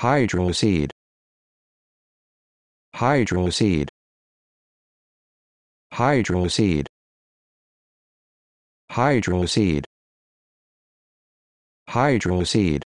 hydroseed hydroseed hydroseed hydroseed hydroseed